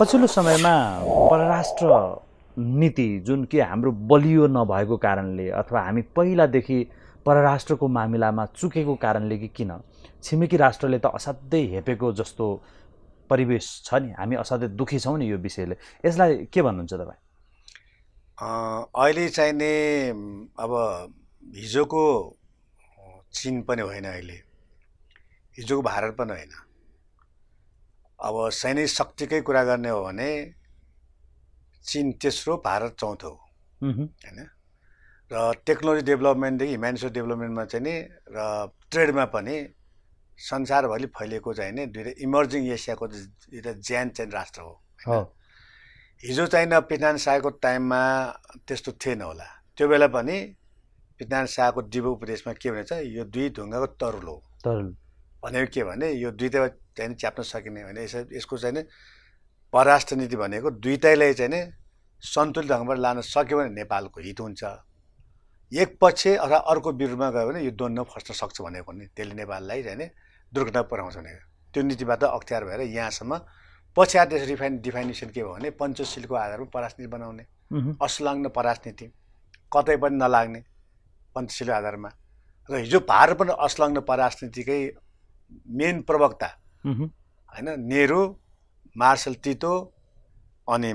पछिल्लो समयमा परराष्ट्र नीति जुन कि हाम्रो बलियो नभएको कारणले अथवा हामी पहिलादेखि परराष्ट्रको मामिलामा चुकेको कारणले कि किन छिमेकी राष्ट्रले त असाध्यै हेपेको जस्तो परिवेश छ नि हामी असाध्यै दुखी छौँ नि यो विषयले यसलाई के भन्नुहुन्छ तपाईँ अहिले चाहिने अब हिजोको चिन पनि होइन अहिले हिजोको भारत पनि होइन अब सैनिक शक्तिकै कुरा गर्ने हो भने चिन तेस्रो भारत चौथो होइन र टेक्नोलोजी डेभलपमेन्टदेखि ह्युमेनिसो डेभलपमेन्टमा चाहिँ नि र ट्रेडमा पनि संसारभरि फैलिएको चाहिँ नि दुइटा इमर्जिङ एसियाको एउटा ज्यान चाहिँ राष्ट्र हो हिजो चाहिँ पितनारायण शाहको टाइममा त्यस्तो थिएन होला त्यो बेला पनि पितनारायण शाहको डिबो उपदेशमा के भनेछ यो दुई ढुङ्गाको तरुल हो तरुल भनेको के भने यो दुइटैमा चाहिँ च्याप्न सकिने होइन यसको चाहिँ परराष्ट्र नीति भनेको दुइटैलाई चाहिँ सन्तुलित ढङ्गबाट लान सक्यो भने नेपालको हित हुन्छ एक पक्ष अथवा अर्को विरुद्धमा गयो भने यो द्वन्द्व फस्न सक्छ भनेको नि त्यसले नेपाललाई चाहिँ दुर्घटना पुऱ्याउँछ भनेको त्यो नीतिबाट अख्तियार भएर यहाँसम्म पछ्याएर त्यस रिफाइन डिफाइनेसन के भयो भने पञ्चशीलको आधारमा पराजनीति बनाउने असलग्न पराजनीति कतै पनि नलाग्ने पञ्चशीलको आधारमा र हिजो भारत पनि असलग्न पराजनीतिकै मेन प्रवक्ता होइन नेहरू मार्सल तितो अनि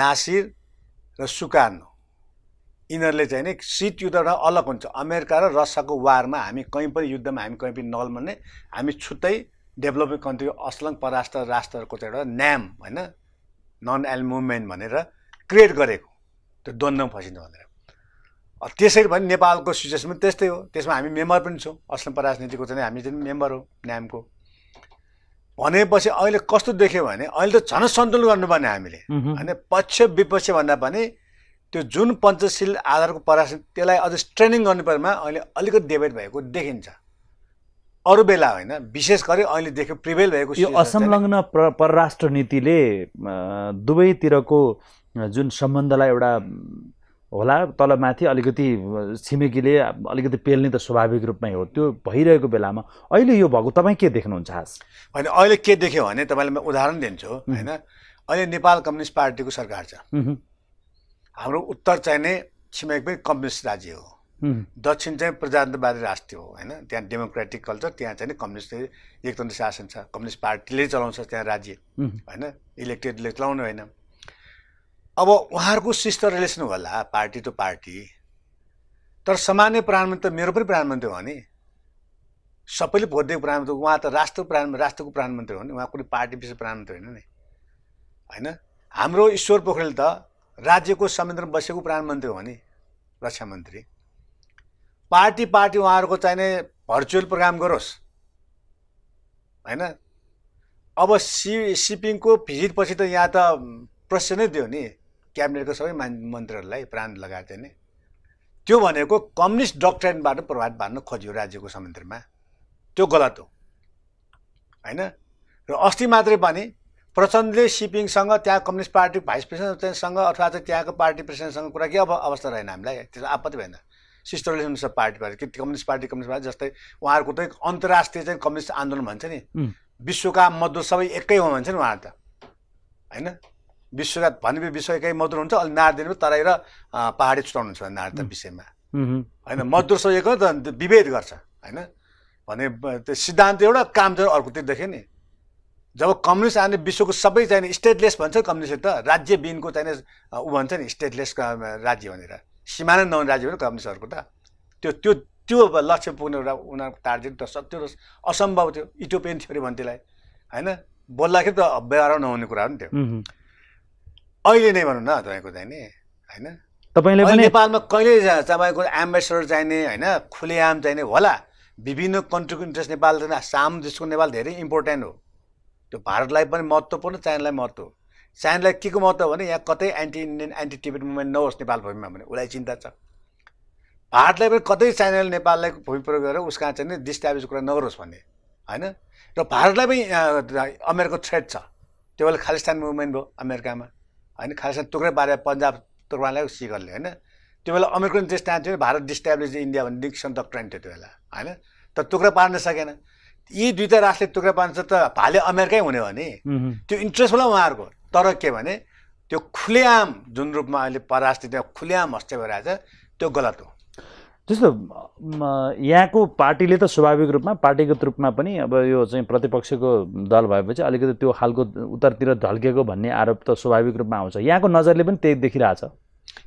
नासिर र सुकार्नो यिनीहरूले चाहिँ नि शीत युद्धबाट अलग हुन्छ अमेरिका र रसियाको वारमा हामी कहीँ पनि युद्धमा हामी कहीँ पनि नलमने हामी छुट्टै डेभलपिङ कन्ट्री असलङ पराष्ट्र राष्ट्रहरूको चाहिँ एउटा न्याम होइन नन एल मुभमेन्ट भनेर क्रिएट गरेको त्यो द्वन्द्व फसिन्छ भनेर त्यसरी भने नेपालको सिचुएसन पनि त्यस्तै हो त्यसमा हामी मेम्बर पनि छौँ असलम पराजनीतिको चाहिँ हामी चाहिँ मेम्बर हो न्यामको भनेपछि अहिले कस्तो देख्यो भने अहिले त झन सन्तुलन गर्नुपर्ने हामीले होइन पक्ष विपक्ष भन्दा पनि त्यो जुन पञ्चशील आधारको परास त्यसलाई अझ ट्रेनिङ गर्नु पर्नेमा अहिले अलिकति डेभेट भएको देखिन्छ अरू बेला होइन विशेष गरी अहिले देख्यो प्रिभेल भएको यो असंलग्न परराष्ट्र नीतिले दुवैतिरको जुन सम्बन्धलाई एउटा होला तल माथि अलिकति छिमेकीले अलिकति पेल्ने त स्वाभाविक रूपमै हो त्यो भइरहेको बेलामा अहिले यो भएको तपाईँ के देख्नुहुन्छ खास होइन अहिले के देख्यो भने तपाईँलाई म उदाहरण दिन्छु होइन अहिले नेपाल कम्युनिस्ट पार्टीको सरकार छ हाम्रो उत्तर चाहिँ नै छिमेकमै कम्युनिस्ट राज्य हो दक्षिण चाहिँ प्रजातन्त्रवादी राष्ट्र हो होइन त्यहाँ डेमोक्रेटिक कल्चर त्यहाँ चाहिँ कम्युनिस्ट एकतन्त्र शासन छ कम्युनिस्ट पार्टीले चलाउँछ त्यहाँ राज्य होइन इलेक्टेडले चलाउनु होइन अब उहाँहरूको सिस्टर रिलेसन होला पार्टी टु पार्टी तर सामान्य प्रधानमन्त्री त मेरो पनि प्रधानमन्त्री हो नि सबैले भोट दिएको प्रधानमन्त्री उहाँ त राष्ट्र प्रधान राष्ट्रको प्रधानमन्त्री हो नि उहाँ कुनै पार्टी विशेष प्रधानमन्त्री होइन नि होइन हाम्रो ईश्वर पोखरेल त राज्यको संयन्त्रमा बसेको प्रधानमन्त्री हो नि रक्षा मन्त्री पार्टी पार्टी उहाँहरूको चाहिने भर्चुअल प्रोग्राम गरोस् होइन अब सि सिपिङको भिजिटपछि त यहाँ त प्रश्न नै दियो नि क्याबिनेटको सबै मान मन्त्रीहरूलाई प्राण लगाएर नि त्यो भनेको कम्युनिस्ट डक्ट्रेनबाट प्रभावित पार्न खोज्यो राज्यको संयन्त्रमा त्यो गलत हो होइन र अस्ति मात्रै पनि प्रचण्डले सिपिङसँग त्यहाँ कम्युनिस्ट पार्टी भाइस प्रेसिडेन्टसँग अथवा चाहिँ त्यहाँको पार्टी प्रेसिडेन्टसँग कुरा के अब अवस्था रहेन हामीलाई त्यसलाई आपत्ति भएन सिस्टर रिलेसनसिप पार्टीबाट कि कम्युनिस्ट पार्टी कम्युनिस्ट पार्टी जस्तै उहाँहरूको चाहिँ अन्तर्राष्ट्रिय चाहिँ कम्युनिस्ट आन्दोलन भन्छ नि विश्वका मद्दो सबै एकै हो भन्छ नि उहाँहरू त होइन विश्वघात भन्ने विश्वकै मधुर हुन्छ अलि दिनु तराई र पाहाडी छुट्याउनुहुन्छ नारी त विषयमा होइन मधुर सोचेको त विभेद गर्छ होइन भने त्यो सिद्धान्त एउटा काम चाहिँ अर्को अर्कोतिर देखेँ नि जब कम्युनिस्ट आयो विश्वको सबै चाहिने स्टेटलेस भन्छ कम्युनिस्ट त राज्यबिनको चाहिने ऊ भन्छ नि स्टेटलेस राज्य भनेर सिमाना नहुने राज्य भने कम्युनिस्टहरूको त त्यो त्यो त्यो लक्ष्य पुग्ने एउटा उनीहरूको टार्जेट त सत्य असम्भव थियो इटोपियन थियो भन्थ्योलाई होइन बोल्दाखेरि त व्यवहार नहुने कुरा हो नि त्यो अहिले नै भनौँ न तपाईँको नि होइन तपाईँले नेपालमा कहिले तपाईँको एम्बेसडर चाहिने होइन खुलेआम चाहिने होला विभिन्न कन्ट्रीको इन्ट्रेस्ट नेपाल साम देशको नेपाल धेरै इम्पोर्टेन्ट हो त्यो भारतलाई पनि महत्त्वपूर्ण चाइनालाई महत्त्व चाइनालाई के को महत्त्व भने यहाँ कतै anti Indian anti Tibet movement नहोस् नेपाल भूमिमा भने उसलाई चिन्ता छ भारतलाई पनि कतै चाइनाले नेपाललाई भूमि प्रयोग गरेर उसका चाहिँ डिस्टाब्लिस कुरा नगरोस् भन्ने होइन र भारतलाई पनि अमेरिकाको थ्रेट छ त्यो बेला खालिस्तान मुभमेन्ट भयो अमेरिकामा होइन खालिस्तान टुक्रै पारे पन्जाब तुर्कमानलाई सिखहरूले होइन त्यो बेला अमेरिकन देश थियो भारत डिस्ट्याब्लिज इन्डिया भन्ने डिक्सन डक्ट्रेन थियो त्यो बेला होइन तर टुक्रा पार्न सकेन यी दुईवटा राष्ट्रले टुक्रा पार्छ त भाले अमेरिकै हुने हो नि त्यो इन्ट्रेस्ट होला उहाँहरूको तर के भने त्यो खुलेआम जुन रूपमा अहिले परराष्ट्रिय खुलेआम हस्ते भइरहेको छ त्यो गलत हो जस्तो यहाँको पार्टीले त स्वाभाविक रूपमा पार्टीगत रूपमा पनि अब यो चाहिँ प्रतिपक्षको दल भएपछि अलिकति त्यो खालको उत्तरतिर ढल्केको भन्ने आरोप त स्वाभाविक रूपमा आउँछ यहाँको नजरले पनि त्यही देखिरहेछ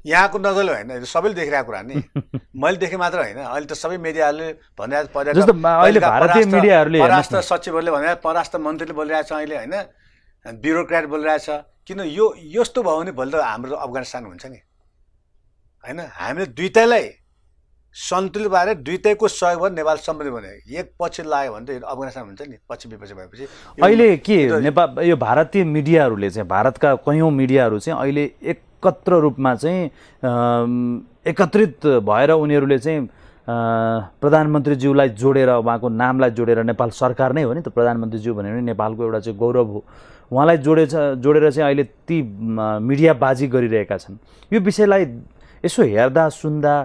यहाँको नजरले होइन सबैले देखिरहेको कुरा नि मैले देखेँ मात्र होइन अहिले त सबै मिडियाहरूले भनिरहेको अहिले भारतीय मिडियाहरूले राष्ट्र सचिवहरूले भनेर परराष्ट्र मन्त्रीले बोलिरहेछ अहिले होइन ब्युरोक्राट बोलिरहेछ किन यो यस्तो भयो भने भोलि त हाम्रो अफगानिस्तान हुन्छ नि होइन हामीले दुइटैलाई सन्तुलितबारे दुइटैको सहयोग भयो नेपाल समृद्ध भने एक पछि लाग्यो भने त अफगानिस्तान हुन्छ नि पछि विपक्ष भएपछि अहिले के नेपाल यो भारतीय मिडियाहरूले चाहिँ भारतका कैयौँ मिडियाहरू चाहिँ अहिले एकत्र रूपमा चाहिँ एकत्रित भएर उनीहरूले चाहिँ प्रधानमन्त्रीज्यूलाई जोडेर उहाँको नामलाई जोडेर नेपाल सरकार नै हो नि त प्रधानमन्त्रीज्यू भन्यो भने नेपालको एउटा चाहिँ गौरव हो उहाँलाई जोडे जोडेर चाहिँ अहिले ती मिडियाबाजी गरिरहेका छन् यो विषयलाई यसो हेर्दा सुन्दा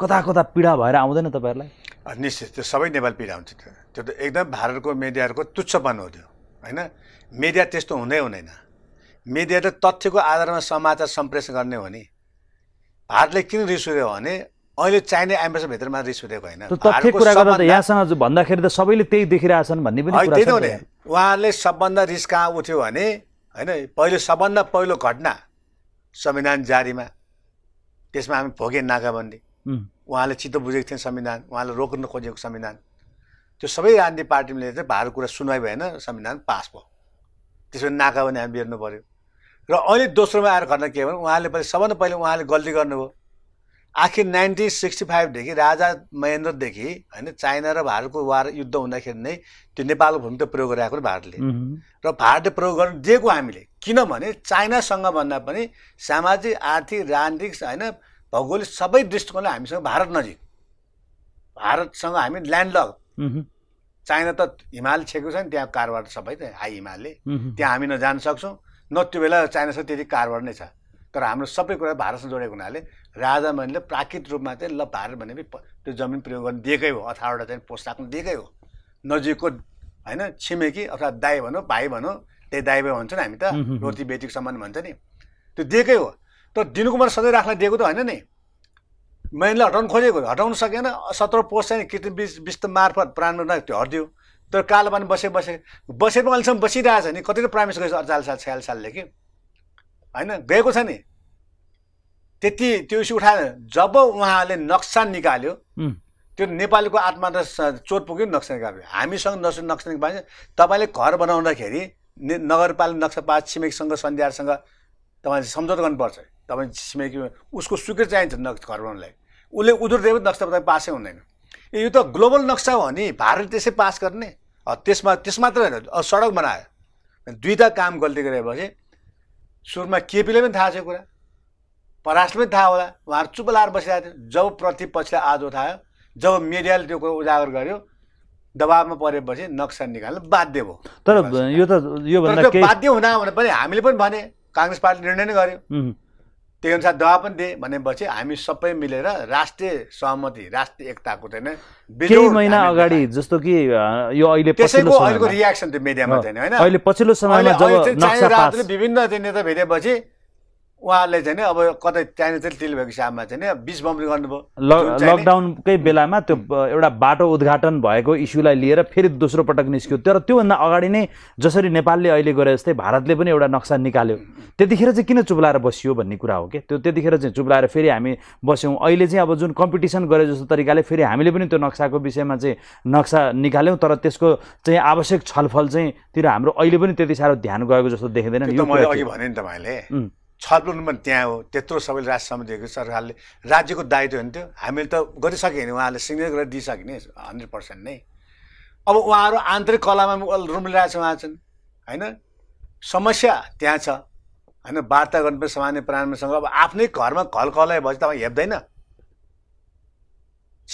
कता कता पीडा भएर आउँदैन तपाईँहरूलाई निश्चित त्यो सबै नेपाल पीडा हुन्छ त्यो त एकदम भारतको मिडियाहरूको तुच्छपन हो त्यो होइन मिडिया त्यस्तो हुँदै हुँदैन मिडियाले तथ्यको आधारमा समाचार सम्प्रेषण गर्ने हो नि भारतले किन रिस उठ्यो भने अहिले चाइना एम्बेसीभित्रमा रिस उठेको होइन यहाँसँग भन्दाखेरि त सबैले त्यही देखिरहेछन् भन्ने पनि त्यही उहाँहरूले सबभन्दा रिस कहाँ उठ्यो भने होइन पहिलो सबभन्दा पहिलो घटना संविधान जारीमा त्यसमा हामी भोगे नाकाबन्दी Hmm. उहाँले चित्त बुझेको थिएन संविधान उहाँले रोक्न खोजेको संविधान त्यो सबै आन्धी पार्टीले चाहिँ भारत कुरा सुनवाई भएन संविधान पास भयो त्यसमा नाका भने हामी बेर्नु पऱ्यो र अहिले दोस्रोमा आएर घटना के भने उहाँले पनि सबभन्दा पहिले उहाँले गल्ती गर्नुभयो आखिर नाइन्टिन सिक्सटी फाइभदेखि राजा महेन्द्रदेखि होइन चाइना र भारतको वार युद्ध हुँदाखेरि नै त्यो नेपालको भूमि त प्रयोग गरेको भारतले र भारतले प्रयोग गर्नु दिएको हामीले किनभने चाइनासँग भन्दा पनि सामाजिक आर्थिक राजनीतिक होइन भौगोलिक सबै दृष्टिकोणले हामीसँग भारत नजिक भारतसँग हामी ल्यान्डलग चाइना त हिमाल छेको छ नि त्यहाँ कारोबार सबै त हाई हिमालले त्यहाँ हामी नजान सक्छौँ न त्यो बेला चाइनासँग त्यति कारोबार नै छ तर हाम्रो सबै कुरा भारतसँग जोडेको हुनाले राजा मैले प्राकृतिक रूपमा चाहिँ ल भारत भने पनि त्यो जमिन प्रयोग गर्नु दिएकै हो अथावटा चाहिँ राख्नु दिएकै हो नजिकको होइन छिमेकी अथवा दाई भनौँ भाइ भनौँ त्यही दाई भाइ भन्छौँ हामी त रोटी बेटीको सम्बन्ध भन्छ नि त्यो दिएकै हो तर दिनुकुमार सधैँ राख्न दिएको त होइन नि मैले हटाउनु खोजेको हटाउनु सकेन सत्र पोस्ट चाहिँ कृत्रिम बिच बिच मार्फत प्राण त्यो हटिदियो तर कालो पानी बसे बसे बसेर पनि अहिलेसम्म बसिरहेछ नि कति त प्राइम गएछ अडचालिस साल छयालिस सालले कि होइन गएको छ नि त्यति त्यो इस्यु उठाएन जब उहाँले नक्सा निकाल्यो त्यो नेपालीको आत्मा त चोट पुग्यो नक्सा निकाल्यो हामीसँग नक्सा नक्सा निकाल्यो तपाईँले घर बनाउँदाखेरि नगरपालिका नक्सा पास छिमेकीसँग सन्ध्यासँग तपाईँले सम्झौता गर्नुपर्छ तपाईँ छिमेकी उसको स्वीकृति चाहिन्छ नक्स घरलाई उसले उदुर देव नक्सा तपाईँ पासै हुँदैन यो त ग्लोबल नक्सा हो नि भारत त्यसै पास गर्ने त्यसमा त्यस मात्र होइन सडक बनायो दुईवटा काम गल्ती गरेपछि सुरुमा केपीले पनि थाहा छ कुरा पराष्ट्र पनि थाहा होला उहाँहरू चुप लाएर बसिरहेको थियो जब प्रतिपक्षले आज थाहा जब मिडियाले त्यो कुरो उजागर गर्यो दबाबमा परेपछि नक्सा निकाल्नु बाध्य भयो तर यो त यो बाध्य हुँदा भने पनि हामीले पनि भने काङ्ग्रेस पार्टीले निर्णय नै गर्यो त्यही अनुसार दवा पनि दिए भनेपछि हामी सबै मिलेर राष्ट्रिय सहमति राष्ट्रिय एकताको चाहिँ केही महिना अगाडि जस्तो कि यो अहिले त्यसैको रियाक्सन त्यो मिडियामा छैन होइन अहिले पछिल्लो समयमा जब नक्सा विभिन्न नेता भेटेपछि उहाँले चाहिँ अब कतै त्यहाँनिर चाहिँ भएको साममा चाहिँ बिच बम्बी गर्नुभयो लकडाउनकै बेलामा त्यो एउटा बाटो उद्घाटन भएको इस्युलाई लिएर फेरि दोस्रो पटक निस्क्यो तर त्योभन्दा अगाडि नै जसरी नेपालले अहिले गरे जस्तै भारतले पनि एउटा नक्सा निकाल्यो त्यतिखेर चाहिँ किन चुप्लाएर बसियो भन्ने कुरा हो कि त्यो त्यतिखेर चाहिँ चुप्लाएर फेरि हामी बस्यौँ अहिले चाहिँ अब जुन कम्पिटिसन गरे जस्तो तरिकाले फेरि हामीले पनि त्यो नक्साको विषयमा चाहिँ नक्सा निकाल्यौँ तर त्यसको चाहिँ आवश्यक छलफल चाहिँ तिर हाम्रो अहिले पनि त्यति साह्रो ध्यान गएको जस्तो देखिँदैन छलफल पनि त्यहाँ हो त्यत्रो सबैले राज्य सम्झेको सरकारले राज्यको दायित्व हुन्थ्यो हामीले त गरिसक्यो भने उहाँले सिग्नेचर गरेर दिइसक्यो नि हन्ड्रेड पर्सेन्ट नै अब उहाँहरू आन्तरिक कलामा रुम छ उहाँ छन् होइन समस्या त्यहाँ छ होइन वार्ता गर्नुपर्छ सामान्य प्राणीसँग अब आफ्नै घरमा घलकलाइ भएपछि तपाईँ हेप्दैन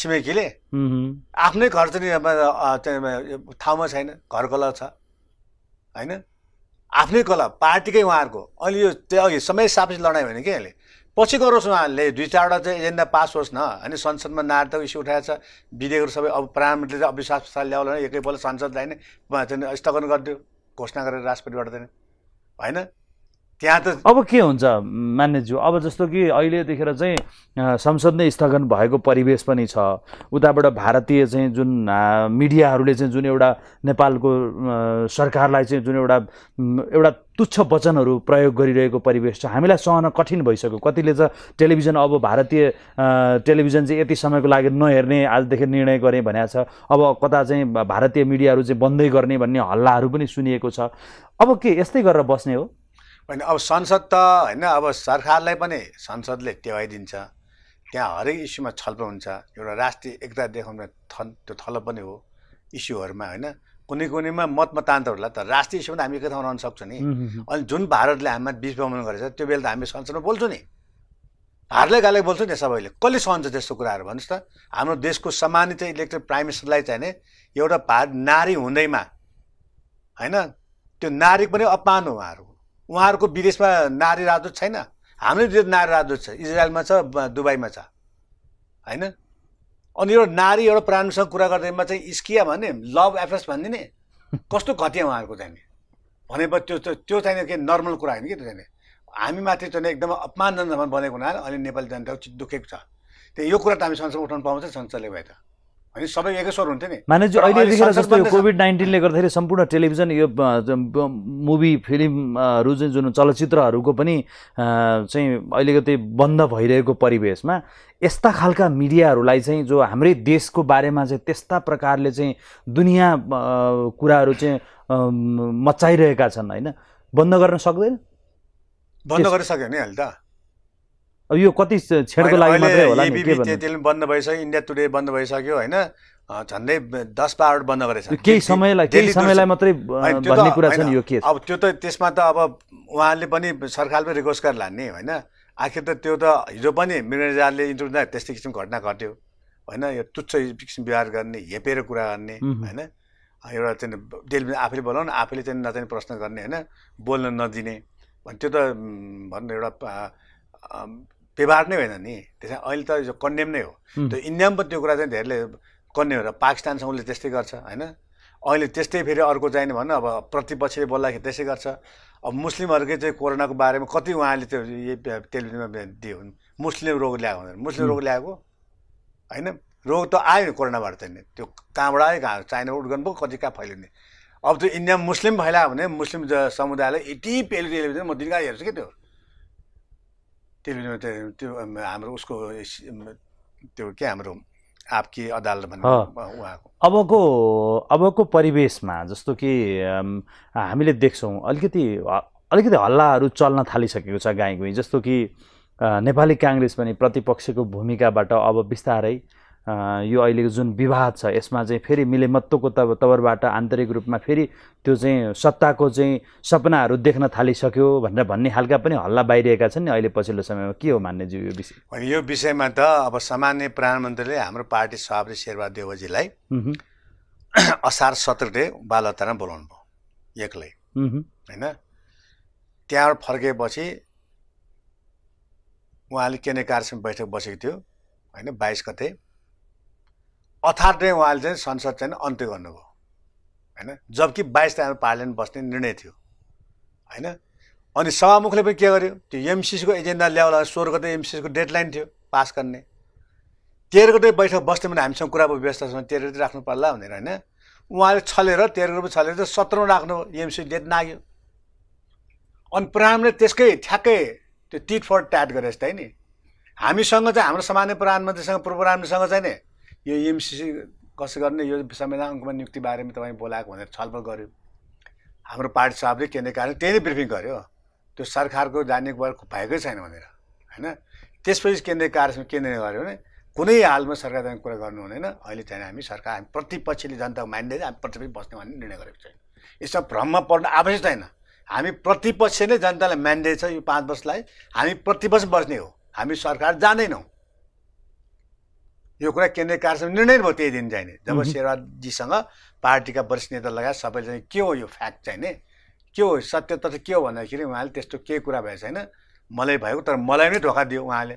छिमेकीले आफ्नै घर चाहिँ ठाउँमा छैन घर घरकला छ होइन आफ्नै कला पार्टीकै उहाँहरूको अहिले यो त्यो अघि समय सापेक्ष लडाइँ भने के अहिले पछि गरोस् उहाँहरूले दुई चारवटा चाहिँ एजेन्डा पास होस् न होइन संसदमा त इस्यु उठाएछ विधेयकहरू सबै अब प्रधानमन्त्रीले चाहिँ अविश्वास प्रस्ताव ल्याउला एकैपल्ट संसदलाई नै चाहिँ स्थगन गरिदियो घोषणा गरेर राष्ट्रपतिबाट चाहिँ होइन त्यहाँ त अब के हुन्छ मान्यज्यू अब जस्तो कि अहिले देखेर चाहिँ संसद नै स्थगन भएको परिवेश पनि छ उताबाट भारतीय चाहिँ जुन मिडियाहरूले चाहिँ जुन एउटा नेपालको सरकारलाई चाहिँ जुन एउटा एउटा तुच्छ वचनहरू प्रयोग गरिरहेको परिवेश छ हामीलाई सहन कठिन भइसक्यो कतिले त टेलिभिजन अब भारतीय टेलिभिजन चाहिँ यति समयको लागि नहेर्ने आजदेखि निर्णय गरेँ भनेको छ अब कता चाहिँ भारतीय मिडियाहरू चाहिँ बन्दै गर्ने भन्ने हल्लाहरू पनि सुनिएको छ अब के यस्तै गरेर बस्ने हो होइन अब संसद त होइन अब सरकारलाई पनि संसदले टेवाइदिन्छ त्यहाँ हरेक इस्युमा छलफल हुन्छ एउटा राष्ट्रिय एकता देखाउने थन त्यो थलो पनि हो इस्युहरूमा होइन कुनै कुनैमा मत मतान्तरहरूलाई त राष्ट्रिय इस्युमा त हामी एकै ठाउँमा रहन सक्छौँ नि अनि जुन भारतले हामीमा बिच विश्वमन गरेछ त्यो बेला त हामी संसदमा बोल्छौँ नि हारले गाले बोल्छौँ नि सबैले कसले सहन्छ त्यस्तो कुराहरू भन्नुहोस् त हाम्रो देशको सामान्य चाहिँ इलेक्टेड प्राइम मिनिस्टरलाई चाहिँ एउटा भार नारी हुँदैमा होइन त्यो नारी पनि अपमान हो उहाँहरूको उहाँहरूको विदेशमा नारी राजदूत छैन हाम्रै विदेश नारी राजदूत छ इजरायलमा छ दुबईमा छ होइन अनि एउटा नारी एउटा प्राणसँग कुरा गर्दैमा चाहिँ स्किया भन्ने लभ एफेस भनिदिने कस्तो घटिया उहाँहरूको चाहिँ भनेपछि त्यो त्यो चाहिँ के नर्मल कुरा होइन कि त्यो चाहिँ हामी माथि चाहिँ एकदमै अपमानजनक बनेको हुनाले अहिले नेपाली जनता दुखेको छ त्यही यो कुरा त हामी संसदमा उठाउनु पाउँछ संसदले भए त अनि सबै एकेश्वर हुन्थ्यो नि मानिसजी अहिले देखेर जस्तो यो कोभिड नाइन्टिनले गर्दाखेरि सम्पूर्ण टेलिभिजन यो मुभी फिल्महरू चाहिँ जुन चलचित्रहरूको पनि चाहिँ अहिलेको त्यही बन्द भइरहेको परिवेशमा यस्ता खालका मिडियाहरूलाई चाहिँ जो हाम्रै देशको बारेमा चाहिँ त्यस्ता प्रकारले चाहिँ दुनियाँ कुराहरू चाहिँ मचाइरहेका छन् होइन बन्द गर्न सक्दैन बन्द गर्न नि अहिले त अब यो कति छेडको लागि मात्रै होला नि के भन्नु बन्द भइसक्यो इन्डिया टुडे बन्द भइसक्यो होइन झन्डै दस बाह्र बन्द गरेछ केही समयलाई केही समयलाई मात्रै भन्ने कुरा छ नि यो के अब त्यो त त्यसमा त अब उहाँले पनि सरकारले रिक्वेस्ट गरेर लाने होइन आखिर त त्यो त हिजो पनि मिरेजारले इन्टरभ्यू त्यस्तै किसिमको घटना घट्यो होइन यो तुच्छ किसिम व्यवहार गर्ने हेपेर कुरा गर्ने होइन एउटा चाहिँ डेली आफैले बोलाउनु आफैले चाहिँ नचाहिने प्रश्न गर्ने होइन बोल्न नदिने भने त्यो त भन्नु एउटा व्यवहार नै होइन नि त्यसमा अहिले त यो कन्डेम नै हो त्यो इन्डियामा पनि त्यो कुरा चाहिँ धेरैले कन्डेम र पाकिस्तानसँग उसले त्यस्तै गर्छ होइन अहिले त्यस्तै फेरि अर्को चाहिने भन अब प्रतिपक्षले बोल्दाखेरि त्यसै गर्छ अब मुस्लिमहरूकै चाहिँ कोरोनाको बारेमा कति उहाँले त्यो टेलिभिजनमा दियो मुस्लिम रोग ल्याएको हुँदैन मुस्लिम रोग ल्याएको होइन रोग त आयो नि कोरोनाबाट चाहिँ त्यो कहाँबाट आयो कहाँ चाइनाबाट उठ पो कति कहाँ फैलिने अब त्यो इन्डियामा मुस्लिम फैलायो भने मुस्लिम समुदायलाई यति पेलि टेलिभिजन म दिनका हेर्छु कि त्यो त्यो त्यो हाम्रो उसको त्यो के हाम्रो आपकी अदालत उहाँको अबको अबको परिवेशमा जस्तो कि हामीले देख्छौँ अलिकति अलिकति हल्लाहरू चल्न थालिसकेको छ गाई गुई जस्तो कि नेपाली काङ्ग्रेस पनि प्रतिपक्षको भूमिकाबाट अब बिस्तारै यो अहिलेको जुन विवाद छ यसमा चाहिँ फेरि मिलेमत्तोको तब तवरबाट आन्तरिक रूपमा फेरि त्यो चाहिँ सत्ताको चाहिँ सपनाहरू देख्न थालिसक्यो भनेर भन्ने खालका पनि हल्ला बाहिरिएका छन् नि अहिले पछिल्लो समयमा के हो मान्यज्यू यो विषय यो विषयमा त अब सामान्य प्रधानमन्त्रीले हाम्रो पार्टी सभापति शेरबहादुर देवजीलाई असार सत्रले बालतारा बोलाउनु भयो एक्लै होइन त्यहाँबाट फर्केपछि उहाँले केन्द्रीय कार्यसम्म बैठक बसेको थियो होइन बाइस गते अथार नै उहाँले चाहिँ संसद चाहिँ अन्त्य गर्नुभयो होइन जबकि बाइस तारिक पार्लियामेन्ट बस्ने निर्णय थियो होइन अनि सभामुखले पनि के गर्यो त्यो एमसिसीको एजेन्डा ल्याउला सोह्र गते एमसिसीको डेडलाइन थियो पास गर्ने तेह्र गते बैठक बस्ने भने हामीसँग कुराको भयो छ तेह्र गते राख्नु पर्ला भनेर होइन उहाँले छलेर तेह्र गते छलेर चाहिँ सत्रमा राख्नुभयो एमसी डेट नाग्यो अनि प्रधानले त्यसकै ठ्याक्कै त्यो टिट फर ट्याट गरे जस्तै नि हामीसँग चाहिँ हाम्रो सामान्य प्रधानमन्त्रीसँग पूर्व प्रधानमन्त्रीसँग चाहिँ नि यो एमसिसी कसो गर्ने यो संविधान अङ्कमा नियुक्ति बारेमा तपाईँ बोलाएको भनेर छलफल गऱ्यो हाम्रो पार्टी साहबले केन्द्रीय कार्यालय त्यही नै ब्रिफिङ गर्यो त्यो सरकारको जाने बर भएकै छैन भनेर होइन त्यसपछि केन्द्रीय कार्यसम्म केन्द्रीय गर्यो भने कुनै हालमा सरकार जाने कुरा गर्नु हुँदैन अहिले चाहिँ हामी सरकार हामी प्रतिपक्षले जनताको मान्दै हामी प्रतिपक्ष बस्ने भन्ने निर्णय गरेको छैन यसमा भ्रममा पर्नु आवश्यक छैन हामी प्रतिपक्ष नै जनतालाई म्यान्डेट छ यो पाँच वर्षलाई हामी प्रतिपक्ष बस्ने हो हामी सरकार जाँदैनौँ यो कुरा केन्द्रीय कार्यसम्म निर्णय भयो त्यही दिन चाहिने जब शेरवाजीसँग पार्टीका वरिष्ठ नेता लगायत सबैले चाहिँ के हो यो फ्याक्ट चाहिने के हो सत्य तथ्य के हो भन्दाखेरि उहाँले त्यस्तो केही कुरा भएको छैन मलाई भएको तर मलाई नै धोका दियो उहाँले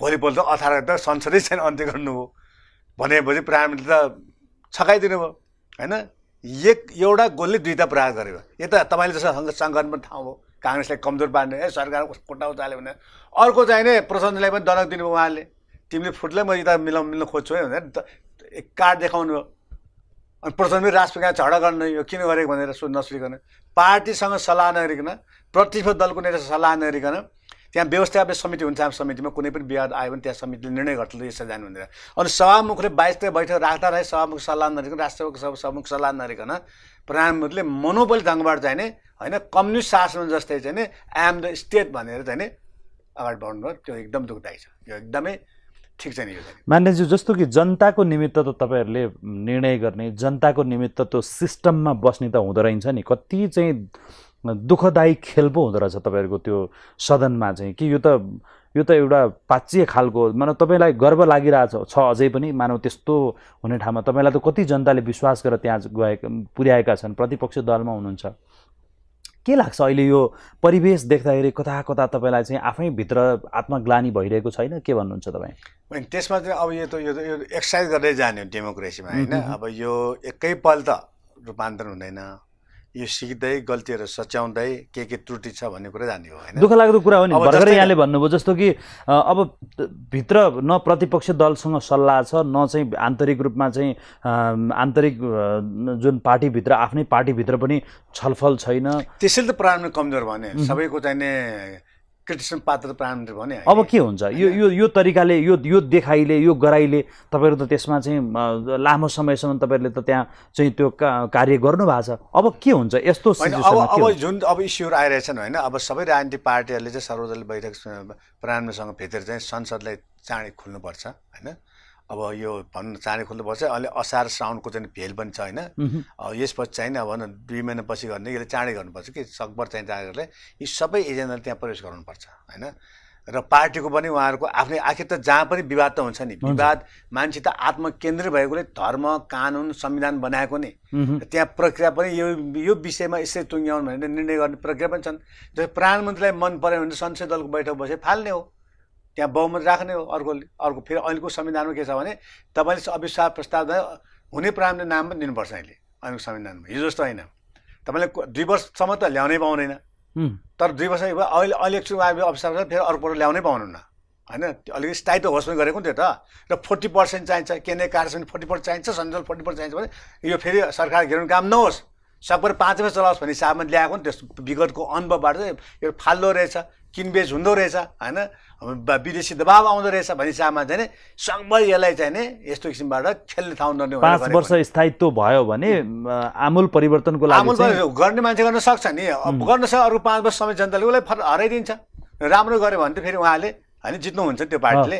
भोलिपल्ट अठार त संसदै छैन अन्त्य गर्नु हो भनेपछि प्रधानमन्त्री त छकाइदिनु भयो होइन एक एउटा गोलले दुईवटा प्रयास गरेको यता तपाईँले जस्तो सङ्गठनमा ठाउँ हो काङ्ग्रेसलाई कमजोर पार्ने ए सरकार कोटा उचाल्यो भने अर्को चाहिने प्रचण्डलाई पनि दनक दिनुभयो उहाँले तिमीले फुटलाई म यता मिलाउ मिल्न खोज्छु है भनेर एक कार्ड देखाउनु अनि प्रथम राष्ट्रपति कहाँ झगडा गर्ने यो किन गरेको भनेर सो नसुलिकन पार्टीसँग सल्लाह नगरिकन प्रतिपक्ष दलको नेता सल्लाह नगरिकन त्यहाँ व्यवस्थापन समिति हुन्छ हाम्रो समितिमा कुनै पनि विवाद आयो भने त्यहाँ समितिले निर्णय गर्छ यसरी जानु भनेर अनि सभामुखले बाइस तारिक बैठक राख्दा राखेँ सभामुख सल्लाह नरिकन राष्ट्रपति सभामुख सल्लाह नरिकन प्रधानमन्त्रीले मनोबल ढङ्गबाट चाहिँ नि होइन कम्युनिस्ट शासन जस्तै चाहिँ नि आइएम द स्टेट भनेर चाहिँ नि अगाडि बढ्नुभयो त्यो एकदम दुःखदायी छ यो एकदमै ठिक छैन यो मान्यज्यू जस्तो कि जनताको निमित्त त तपाईँहरूले निर्णय गर्ने जनताको निमित्त त सिस्टममा बस्ने त हुँदो रहेछ नि कति चाहिँ दुःखदायी खेल पो हुँदो रहेछ तपाईँहरूको त्यो सदनमा चाहिँ कि यो त यो त एउटा पाचिए खालको मानव तपाईँलाई गर्व लागिरहेको छ अझै पनि मानव त्यस्तो हुने ठाउँमा तपाईँलाई त कति जनताले विश्वास गरेर त्यहाँ गए पुर्याएका छन् प्रतिपक्ष दलमा हुनुहुन्छ के लाग्छ अहिले यो परिवेश देख्दाखेरि कता कता तपाईँलाई चाहिँ भित्र आत्मग्लानी भइरहेको छैन के भन्नुहुन्छ तपाईँ त्यसमा चाहिँ अब यो त यो एक्सर्साइज गर्दै जाने हो डेमोक्रेसीमा होइन अब यो एकैपल्ट रूपान्तरण हुँदैन यो सिक्दै गल्तीहरू सच्याउँदै के के त्रुटि छ भन्ने कुरा जाने हो होइन दुःख लाग्दो कुरा हो नि भर्खरै यहाँले भन्नुभयो जस्तो कि अब भित्र न प्रतिपक्ष दलसँग सल्लाह छ न चाहिँ आन्तरिक रूपमा चाहिँ आन्तरिक जुन पार्टीभित्र आफ्नै पार्टीभित्र पनि छलफल छैन त्यसैले त प्रारम्भ कमजोर भने सबैको चाहिने कृष्ण पात्र प्राणले भने अब के हुन्छ यो यो यो तरिकाले यो यो देखाइले यो गराइले तपाईँहरू त त्यसमा चाहिँ लामो समयसम्म तपाईँहरूले त त्यहाँ चाहिँ त्यो कार्य गर्नु भएको छ अब के हुन्छ यस्तो अब अब जुन अब इस्युहरू आइरहेछन् होइन अब सबै राजनीतिक पार्टीहरूले चाहिँ सर्वदलीय बैठक प्राणसँग भेटेर चाहिँ संसदलाई चाँडै खुल्नुपर्छ होइन अब यो भन्न चाँडै खोल्नुपर्छ अहिले असार साउन्डको चाहिँ भेल पनि छ होइन यसपछि चाहिँ अब दुई महिनापछि गर्ने यसले चाँडै गर्नुपर्छ कि सकभर चाहिँ नागरिकलाई यी सबै एजेन्डाले त्यहाँ प्रवेश गर्नुपर्छ होइन र पार्टीको पनि उहाँहरूको आफ्नै आखिर त जहाँ पनि विवाद त हुन्छ नि विवाद मान्छे त आत्मकेन्द्रित भएकोले धर्म कानुन संविधान बनाएको नि त्यहाँ प्रक्रिया पनि यो यो विषयमा यसरी टुङ्ग्याउनु भनेर निर्णय गर्ने प्रक्रिया पनि छन् जस्तै प्रधानमन्त्रीलाई मन पऱ्यो भने संसद दलको बैठक बसेर फाल्ने हो त्यहाँ बहुमत राख्ने हो अर्को अर्को फेरि अहिलेको संविधानमा के छ भने तपाईँले अविश्वास प्रस्ताव हुने प्रारम्भ नाम पनि दिनुपर्छ अहिले अहिलेको संविधानमा हिजो जस्तो होइन तपाईँले दुई वर्षसम्म त ल्याउनै पाउँदैन तर दुई वर्ष अहिले अहिले एकछिन अविश्वास फेरि अर्कोपल्ट ल्याउनै पाउनुहुन्न होइन त्यो अलिकति स्थायी त होस् गरेको नि त्यो त र फोर्टी पर्सेन्ट चाहिन्छ केन्द्रीय कार्य फोर्टी पर्सेन्ट चाहिन्छ संसद फोर्टी पर्सेन्ट चाहिन्छ भने यो फेरि सरकार घेर्नु काम नहोस् सबै पाँच वर्ष चलाओस् भन्ने हिसाबमा ल्याएको नि त्यस विगतको अनुभवबाट चाहिँ यो फाल्दो रहेछ किनबेच हुँदो रहेछ होइन विदेशी दबाब आउँदो रहेछ भनिसम्म चाहिँ सँगै यसलाई चाहिँ नि यस्तो किसिमबाट खेल्ने ठाउँ नर्ने पाँच वर्ष स्थायित्व भयो भने आमूल परिवर्तनको लागि आमूल गर्ने मान्छे गर्न सक्छ नि गर्न सक्छ अरू पाँच वर्ष समय जनताले उसलाई फर हराइदिन्छ राम्रो गऱ्यो भने त फेरि उहाँले होइन जित्नुहुन्छ त्यो पार्टीले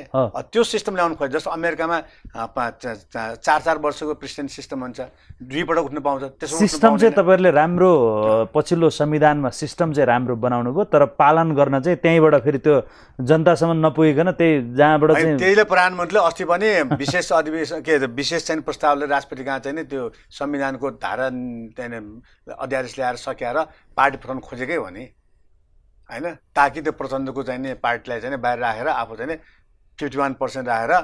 त्यो सिस्टम ल्याउनु खोज्छ जस्तो अमेरिकामा चार चार वर्षको प्रेसिडेन्ट सिस्टम हुन्छ दुईपटक उठ्नु पाउँछ त्यसको सिस्टम चाहिँ तपाईँहरूले राम्रो पछिल्लो संविधानमा सिस्टम चाहिँ राम्रो बनाउनु भयो तर पालन गर्न चाहिँ त्यहीँबाट फेरि त्यो जनतासम्म नपुगिकन त्यही जहाँबाट चाहिँ त्यहीले प्रधानमन्त्रीले अस्ति पनि विशेष अधिवेशन के विशेष चाहिँ प्रस्तावले राष्ट्रपति कहाँ चाहिँ त्यो संविधानको धारा त्यहाँनिर अध्यादेश ल्याएर सकिएर पार्टी फुटाउनु खोजेकै हो नि होइन ताकि त्यो प्रचण्डको चाहिँ पार्टीलाई चाहिँ बाहिर राखेर आफू चाहिँ फिफ्टी वान पर्सेन्ट राखेर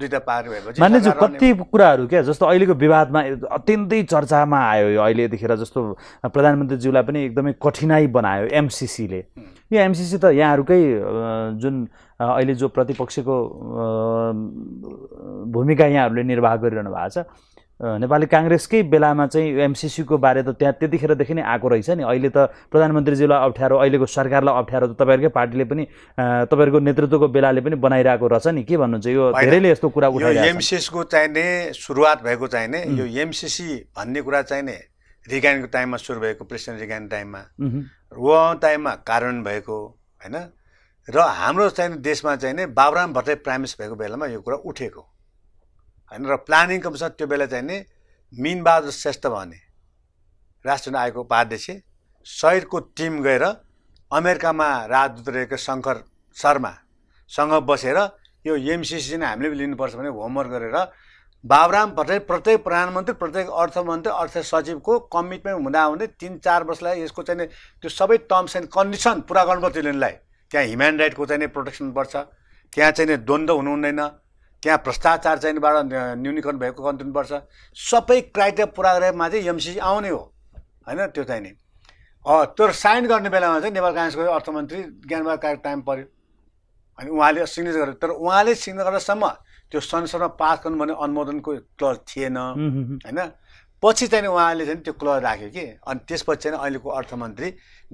दुइटा पार भएपछि मान्यज्यू कति कुराहरू क्या जस्तो अहिलेको विवादमा अत्यन्तै चर्चामा आयो यो अहिले यतिखेर जस्तो प्रधानमन्त्रीज्यूलाई पनि एकदमै कठिनाई बनायो एमसिसीले यो एमसिसी त यहाँहरूकै जुन अहिले जो प्रतिपक्षको भूमिका यहाँहरूले निर्वाह गरिरहनु भएको छ नेपाली काङ्ग्रेसकै बेलामा चाहिँ एमसिसीको बारे त त्यहाँ त्यतिखेरदेखि नै आएको रहेछ नि अहिले त प्रधानमन्त्रीजीलाई अप्ठ्यारो अहिलेको सरकारलाई अप्ठ्यारो त तपाईँहरूकै पार्टीले पनि तपाईँहरूको नेतृत्वको बेलाले पनि बनाइरहेको रहेछ नि के भन्नुहुन्छ यो धेरैले यस्तो कुरा उठायो एमसिसीको चाहिने सुरुवात भएको चाहिने यो एमसिसी भन्ने कुरा चाहिने रिगानको टाइममा सुरु भएको प्रेसिडेन्ट रिगान टाइममा उहाँ टाइममा कारण भएको होइन र हाम्रो चाहिने देशमा चाहिने बाबुराम भट्टराई प्राइमिस भएको बेलामा यो कुरा उठेको होइन र प्लानिङ कमिसन त्यो बेला चाहिँ नि मिनबहादुर श्रेष्ठ भने राष्ट्र आयोगको उपाध्यक्ष सहितको टिम गएर अमेरिकामा राजदूत रहेको शङ्कर शर्मासँग बसेर यो एमसिसी नै हामीले पनि लिनुपर्छ भने होमवर्क गरेर बाबुराम भट्टराई प्रत्येक प्रधानमन्त्री प्रत्येक अर्थमन्त्री अर्थ सचिवको कमिटमेन्ट हुँदा हुँदै तिन चार वर्षलाई यसको चाहिँ त्यो सबै टर्म्स एन्ड कन्डिसन पुरा गर्नुपर्छ तिनीहरूलाई त्यहाँ ह्युमेन राइटको चाहिँ प्रोटेक्सन पर्छ त्यहाँ चाहिँ द्वन्द्व हुनु हुँदैन त्यहाँ भ्रष्टाचार चाहिँबाट न्यूनीकरण भएको वर्ष सबै क्राइटेरिया पुरा गरेमा चाहिँ एमसिसी आउने हो होइन त्यो चाहिँ नि त्यो साइन गर्ने बेलामा चाहिँ नेपाल काङ्ग्रेसको अर्थमन्त्री ज्ञानबहादुर टाइम पऱ्यो अनि उहाँले सिग्नेचर गर्यो तर उहाँले सिग्नेचर गर्दासम्म त्यो संसदमा पास गर्नु भने अनुमोदनको क्लज थिएन होइन पछि चाहिँ उहाँले चाहिँ त्यो क्लर राख्यो कि अनि त्यसपछि चाहिँ अहिलेको अर्थमन्त्री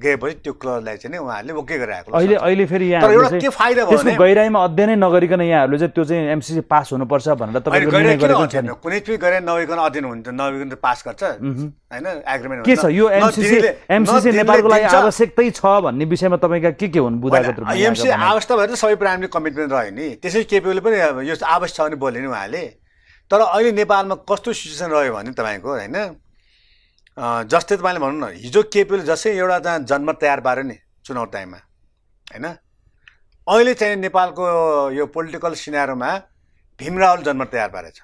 गएपछि त्यो क्लरलाई चाहिँ उहाँहरूले ओके गराएको अहिले अहिले फेरि यहाँ के फाइदा भयो गहिराईमा अध्ययनै नगरिकन यहाँहरूले चाहिँ त्यो चाहिँ एमसिसी पास हुनुपर्छ भनेर तपाईँले कुनै पनि गहिराई नभइकन अध्ययन हुन्छ नभइकन पास गर्छ होइन एग्रिमेन्ट के छ यो एमसिसी एमसिसी नेपालको लागि आवश्यकै छ भन्ने विषयमा तपाईँका के के हुन् बुझाएको एमसिसी आवश्यक भएर सबै प्राइमले कमिटमेन्ट रह्यो नि त्यसै केपीले पनि यो आवश्यक छ भने बोल्यो नि उहाँले तर अहिले नेपालमा कस्तो सिचुएसन रह्यो भने तपाईँको होइन जस्तै तपाईँले भनौँ न हिजो केपिएल जसै एउटा जहाँ जन्म तयार पाऱ्यो नि चुनाउ टाइममा होइन अहिले चाहिँ नेपालको यो पोलिटिकल सिनारोमा भीमरावल जन्म तयार छ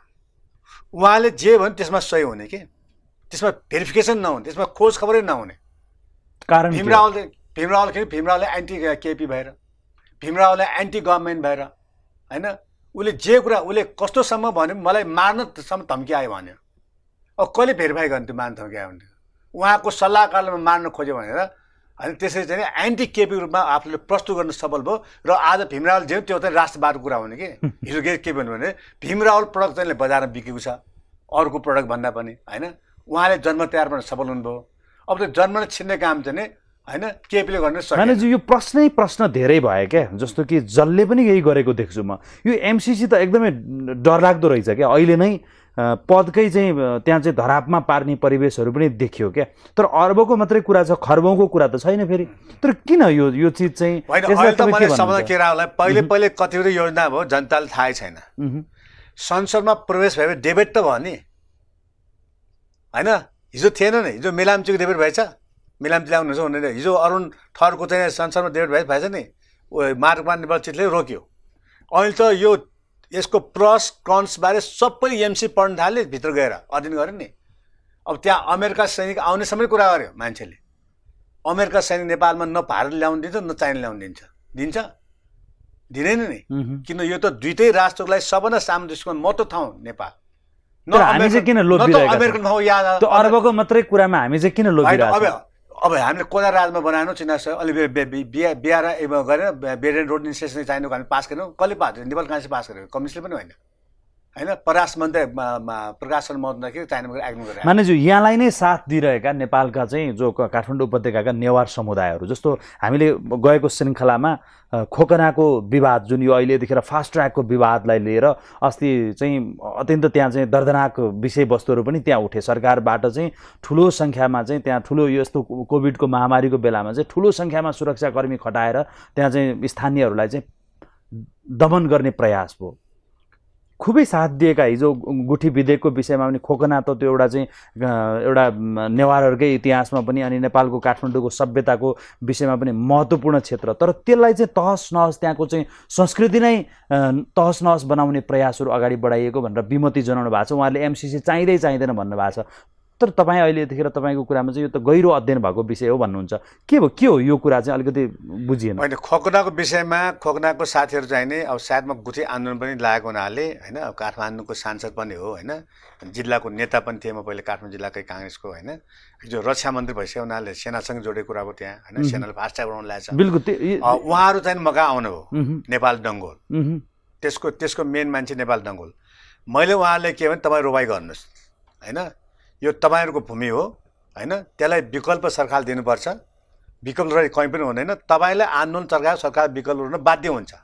उहाँले जे भन्यो त्यसमा सही हुने कि त्यसमा भेरिफिकेसन नहुने त्यसमा खोज खबरै नहुने कारण भीमरावलले भीमरावल भीमरावलले एन्टी केपी भएर भीमरावलले एन्टी गभर्मेन्ट भएर होइन उसले जे कुरा उसले कस्तोसम्म भन्यो मलाई मार्नसम्म धम्की आयो भन्यो अब कहिले भेरिफाई गर्ने त्यो मार्न आयो भने उहाँको सल्लाहकारले मार्न खोज्यो भनेर अनि त्यसरी चाहिँ एन्टी केपी रूपमा आफूले प्रस्तुत गर्न सफल भयो र आज भीमरावल जे त्यो चाहिँ राष्ट्रवादको कुरा हुने कि हिजो के भन्नु भने भीमरावल प्रडक्ट चाहिँ बजारमा बिकेको छ अर्को प्रडक्ट भन्दा पनि होइन उहाँले जन्म तयार गर्न सफल हुनुभयो अब त्यो जन्मले छिन्ने काम चाहिँ होइन गर्न यो प्रश्नै प्रश्न धेरै भयो क्या जस्तो कि जसले पनि यही गरेको देख्छु म यो एमसिसी त एकदमै डरलाग्दो रहेछ क्या अहिले नै पदकै चाहिँ त्यहाँ चाहिँ धरापमा पार्ने परिवेशहरू पनि देखियो क्या तर अर्बको मात्रै कुरा छ खर्बौँको कुरा त छैन फेरि तर किन यो यो चिज चाहिँ पहिले पहिले कतिवटा योजना भयो जनताले थाहै छैन संसदमा प्रवेश भएपछि डेबेट त भयो नि होइन हिजो थिएन नि हिजो मेलाम्चीको डेबेट भएछ मिलामतिला हुन्छ भनेर हिजो अरुण थरको चाहिँ संसारमा डेभिड भाइ भएछ नि मार्गमा चिटले रोक्यो अहिले त यो यसको प्रस कन्सबारे सबै एमसी पढ्न थाले भित्र गएर अध्ययन गऱ्यो नि अब त्यहाँ अमेरिका सैनिक आउने आउनेसम्म कुरा गर्यो मान्छेले अमेरिका सैनिक नेपालमा न भारत ल्याउनु दिन्छ न चाइना ल्याउनु दिन्छ दिन्छ दिँदैन नि किन यो त दुइटै राष्ट्रको लागि सबभन्दा सामु दृष्टिकोण महत्त्व ठाउँ नेपाल हामी चाहिँ किन अर्बको मात्रै कुरामा हामी चाहिँ किन लोभिरहेको अब हामीले कोदा राजमा बनाएनौँ चिनासँग अलि बिहा बिहा र गरेर बेडेन रोड इन्सेसन चाहिनेको हामी पास गऱ्यौँ कसले पास नेपाल काङ्ग्रेसले पास गरेको कम्युनिस्टले पनि होइन होइन प्रकाश मन्त्री प्रकाशन मन्दिर चाइनामा आग्रह मानिज्यू यहाँलाई नै साथ दिइरहेका नेपालका चाहिँ जो काठमाडौँ उपत्यकाका नेवार समुदायहरू जस्तो हामीले गएको श्रृङ्खलामा खोकनाको विवाद जुन यो अहिले यतिखेर फास्ट ट्र्याकको विवादलाई लिएर अस्ति चाहिँ अत्यन्त त्यहाँ चाहिँ दर्दनाक विषयवस्तुहरू पनि त्यहाँ उठे सरकारबाट चाहिँ ठुलो सङ्ख्यामा चाहिँ त्यहाँ ठुलो यो यस्तो कोभिडको महामारीको बेलामा चाहिँ ठुलो सङ्ख्यामा सुरक्षाकर्मी खटाएर त्यहाँ चाहिँ स्थानीयहरूलाई चाहिँ दमन गर्ने प्रयास भयो खुबै साथ दिएका हिजो गुठी विधेयकको विषयमा पनि खोकना त त्यो एउटा चाहिँ एउटा नेवारहरूकै इतिहासमा पनि अनि नेपालको काठमाडौँको सभ्यताको विषयमा पनि महत्त्वपूर्ण क्षेत्र तर त्यसलाई चाहिँ तहस नहस त्यहाँको चाहिँ संस्कृति नै तहस नहस बनाउने प्रयासहरू अगाडि बढाइएको भनेर विमति जनाउनु भएको छ उहाँले एमसिसी चाहिँदै चाहिँदैन भन्नुभएको छ तर तपाईँ अहिले यतिखेर तपाईँको कुरामा चाहिँ यो त गहिरो अध्ययन भएको विषय हो भन्नुहुन्छ के भयो के हो यो कुरा चाहिँ अलिकति बुझिएन होइन खोकनाको विषयमा खोकनाको साथीहरू चाहिँ नि अब सायद म गुठी आन्दोलन पनि लागेको हुनाले होइन काठमाडौँको सांसद पनि हो होइन जिल्लाको नेता पनि थिएँ म पहिले काठमाडौँ जिल्लाकै काङ्ग्रेसको होइन हिजो रक्षा मन्त्री भइसक्यो उनीहरूले सेनासँग जोडेको कुराको त्यहाँ होइन सेनाले फास्ट ट्र्याक बनाउनु लागेको छ बिल्कुल उहाँहरू चाहिँ मगा आउनुभयो नेपाल डङ्गोल त्यसको त्यसको मेन मान्छे नेपाल डङ्गोल मैले उहाँले के भने तपाईँ रोपाइ गर्नुहोस् होइन यो तपाईँहरूको भूमि हो होइन त्यसलाई विकल्प सरकार दिनुपर्छ विकल्प कहीँ पनि हुँदैन तपाईँलाई आन्दोलन चर्काएर सरकार विकल्प हुन बाध्य हुन्छ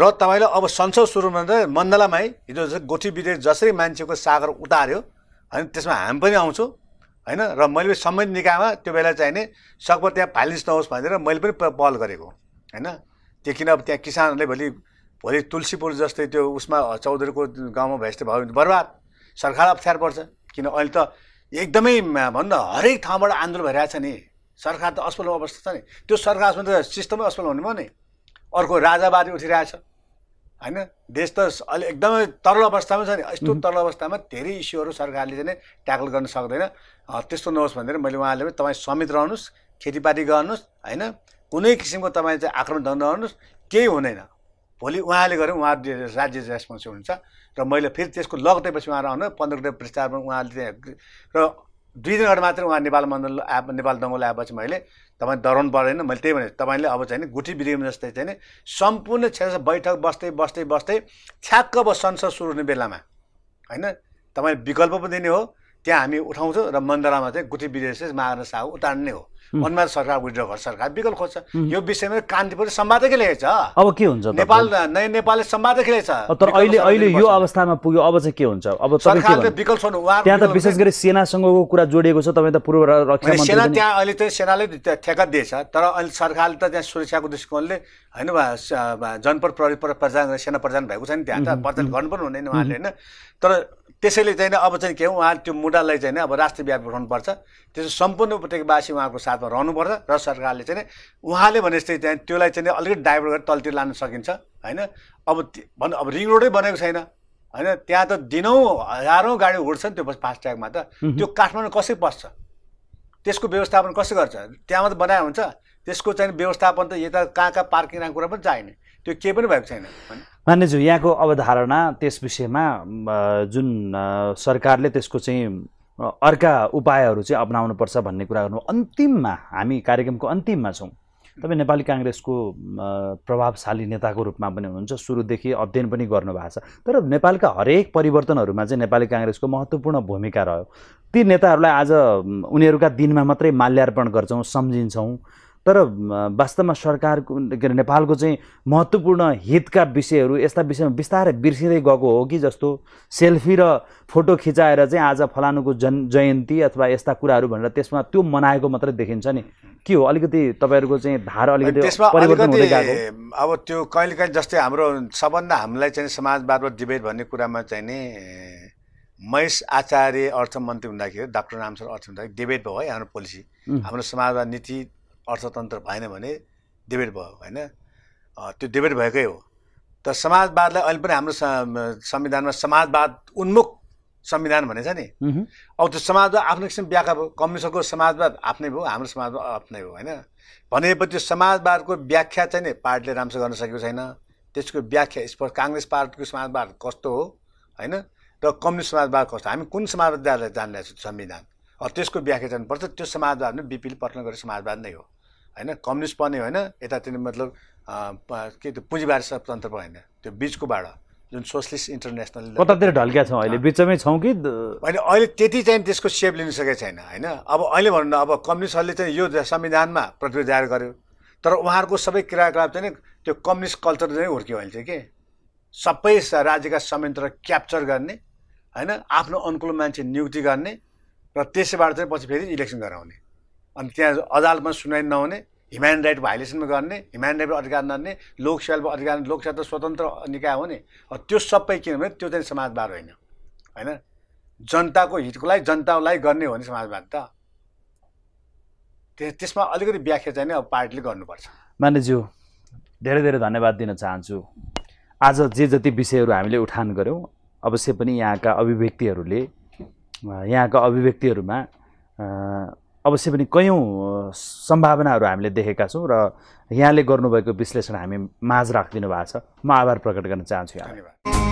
र तपाईँले अब संसद सुरु भन्दा मण्डलामै हिजो गोठी विधेयक जसरी मान्छेको सागर उतार्यो होइन त्यसमा हामी पनि आउँछौँ होइन र मैले सम्बन्धित निकायमा त्यो बेला चाहिँ नि सकभर त्यहाँ फाइलिन्स नहोस् भनेर मैले पनि पहल गरेको होइन त्यो किन अब त्यहाँ किसानहरूले भोलि भोलि तुलसीपुर जस्तै त्यो उसमा चौधरीको गाउँमा भए भयो भने बर्बाद सरकार अप्ठ्यारो पर्छ किन अहिले त एकदमै भन्न हरेक ठाउँबाट आन्दोलन भइरहेछ नि सरकार त असफल अवस्था छ नि त्यो सरकार त सिस्टमै असफल हुने भयो नि अर्को राजावादी उठिरहेछ होइन देश त अहिले एकदमै तरल अवस्थामा छ नि यस्तो तरल अवस्थामा धेरै इस्युहरू सरकारले चाहिँ ट्याकल गर्न सक्दैन त्यस्तो नहोस् भनेर मैले उहाँले पनि तपाईँ समेत रहनुहोस् खेतीपाती गर्नुहोस् होइन कुनै किसिमको तपाईँ चाहिँ आक्रमण गर्नुहोस् केही हुँदैन भोलि उहाँले गऱ्यो उहाँ राज्य रेस्पोन्सिबल हुन्छ र मैले फेरि त्यसको पछि उहाँ आउनु पन्ध्र दिन पृष्ठमा उहाँले त्यहाँ र दुई दिन मात्रै उहाँ नेपाल मण्डल आए नेपाल दङ्गल आएपछि मैले तपाईँ डराउनु पर्दैन मैले त्यही भने तपाईँले अब चाहिँ गुठी बिग्रिम जस्तै चाहिँ सम्पूर्ण क्षेत्र बैठक बस्दै बस्दै बस्दै छ्याक्क अब संसद सुरु हुने बेलामा होइन तपाईँले विकल्प पनि दिने हो त्यहाँ हामी उठाउँछौँ र मन्दरामा चाहिँ गुठी विदेश माग्न शाह उतार्ने हो अनुमान सरकार विड्र गर्छ सरकार विकल्प खोज्छ यो विषयमा कान्तिपुर सम्वादै लेखेको छ अब के हुन्छ नेपाल नयाँ नेपालले सम्वादै खेलेको छ तर अहिले अहिले यो अवस्थामा पुग्यो अब चाहिँ के हुन्छ अब सरकारले विकल्प त्यहाँ त विशेष गरी सेनासँगको कुरा जोडिएको छ तपाईँ त पूर्व रक्षा सेना त्यहाँ अहिले चाहिँ सेनाले ठेका दिएछ तर अहिले सरकारले त त्यहाँ सुरक्षाको दृष्टिकोणले होइन जनपद प्रचार सेना प्रधान भएको छ नि त्यहाँ त प्रचार गर्नु पनि हुँदैन उहाँले होइन तर त्यसैले चाहिँ अब चाहिँ के हो उहाँ त्यो मुद्दालाई चाहिँ अब राष्ट्रव्यापी उठाउनुपर्छ त्यसो सम्पूर्ण उपत्यकावासी उहाँको साथमा रहनुपर्छ र सरकारले चाहिँ उहाँले भने जस्तै त्यहाँ त्यसलाई चाहिँ अलिकति डाइभर्ट गरेर तलतिर लान सकिन्छ होइन अब भन्नु अब रिङ रोडै बनेको छैन होइन त्यहाँ त दिनौँ हजारौँ गाडी नि त्यो फास्ट्यागमा त त्यो काठमाडौँ कसरी पस्छ त्यसको व्यवस्थापन कसरी गर्छ त्यहाँ मात्रै बनायो हुन्छ त्यसको चाहिँ व्यवस्थापन त यता कहाँ कहाँ पार्किङ कुरा पनि चाहिने त्यो केही पनि भएको छैन मान्यज्यू यहाँको अवधारणा त्यस विषयमा जुन सरकारले त्यसको चाहिँ अर्का उपायहरू चाहिँ अप्नाउनुपर्छ भन्ने कुरा गर्नु अन्तिममा हामी कार्यक्रमको अन्तिममा छौँ तपाईँ नेपाली काङ्ग्रेसको प्रभावशाली नेताको रूपमा पनि हुनुहुन्छ सुरुदेखि अध्ययन पनि गर्नुभएको छ तर नेपालका हरेक परिवर्तनहरूमा चाहिँ नेपाली काङ्ग्रेसको महत्त्वपूर्ण भूमिका रह्यो ती नेताहरूलाई आज उनीहरूका दिनमा मात्रै माल्यार्पण गर्छौँ सम्झिन्छौँ तर वास्तवमा सरकारको के अरे नेपालको चाहिँ महत्त्वपूर्ण हितका विषयहरू यस्ता विषयमा बिस्तारै बिर्सिँदै गएको हो कि जस्तो सेल्फी र फोटो खिचाएर चाहिँ आज फलानुको जन जयन्ती अथवा यस्ता कुराहरू भनेर त्यसमा त्यो मनाएको मात्रै देखिन्छ नि के हो अलिकति तपाईँहरूको चाहिँ धार अलिकति परिवर्तन हुँदै गएको अब त्यो कहिलेकाहीँ जस्तै हाम्रो सबभन्दा हामीलाई चाहिँ समाजवादमा डिबेट भन्ने कुरामा चाहिँ नि महेश आचार्य अर्थमन्त्री हुँदाखेरि डाक्टर रामसर अर्थमन्त्री डिबेट भयो है हाम्रो पोलिसी हाम्रो समाजवाद नीति अर्थतन्त्र भएन भने डिबेट भयो होइन त्यो डिबेट भएकै हो तर समाजवादलाई अहिले पनि हाम्रो संविधानमा समाजवाद उन्मुख संविधान भनेछ नि अब त्यो समाजवाद आफ्नो किसिम व्याख्या भयो कम्युनिस्टको समाजवाद आफ्नै भयो हाम्रो समाजवाद आफ्नै हो होइन भनेपछि त्यो समाजवादको व्याख्या चाहिँ नि पार्टीले राम्रोसँग गर्न सकेको छैन त्यसको व्याख्या स्पष्ट काङ्ग्रेस पार्टीको समाजवाद कस्तो हो होइन र कम्युनिस्ट समाजवाद कस्तो हामी कुन समाजवाद समाजवादलाई जान्दैछौँ संविधान त्यसको व्याख्या जानुपर्छ त्यो समाजवाद नै बिपिएल पटना गरेको समाजवाद नै हो होइन कम्युनिस्ट पनि होइन यतातिर मतलब के त्यो पुँजीबार स्वतन्त्र होइन त्यो बिचकोबाट जुन सोसलिस्ट इन्टरनेसनल कतातिर ढल्किया छौँ अहिले बिचमै छौँ कि होइन अहिले त्यति चाहिँ त्यसको सेप लिन सकेको छैन होइन अब अहिले भन्नु न अब कम्युनिस्टहरूले चाहिँ यो संविधानमा प्रतिरोध जाहेर गर्यो तर उहाँहरूको सबै क्रियाकलाप चाहिँ त्यो कम्युनिस्ट कल्चर नै हुर्क्यो अहिले चाहिँ के सबै राज्यका संयन्त्र क्याप्चर गर्ने होइन आफ्नो अनुकूल मान्छे नियुक्ति गर्ने र त्यसैबाट चाहिँ पछि फेरि इलेक्सन गराउने अनि त्यहाँ अदालतमा सुनाइ नहुने ह्युमेन राइट भाइलेसनमा गर्ने ह्युमेन राइट अधिकार नदिने लोकसेवाको अधिकार लोकसेवा त स्वतन्त्र निकाय हो नि त्यो सबै किनभने त्यो चाहिँ समाजवाद होइन होइन जनताको हितको लागि जनतालाई गर्ने हो नि समाजवाद त त्यसमा अलिकति व्याख्या चाहिँ नि अब पार्टीले गर्नुपर्छ मान्यज्यू धेरै धेरै धन्यवाद दिन चाहन्छु आज जे जति विषयहरू हामीले उठान गऱ्यौँ अवश्य पनि यहाँका अभिव्यक्तिहरूले यहाँका अभिव्यक्तिहरूमा अवश्य पनि कयौँ सम्भावनाहरू हामीले देखेका छौँ र यहाँले गर्नुभएको विश्लेषण हामी माझ राखिदिनु भएको छ म आभार प्रकट गर्न चाहन्छु धन्यवाद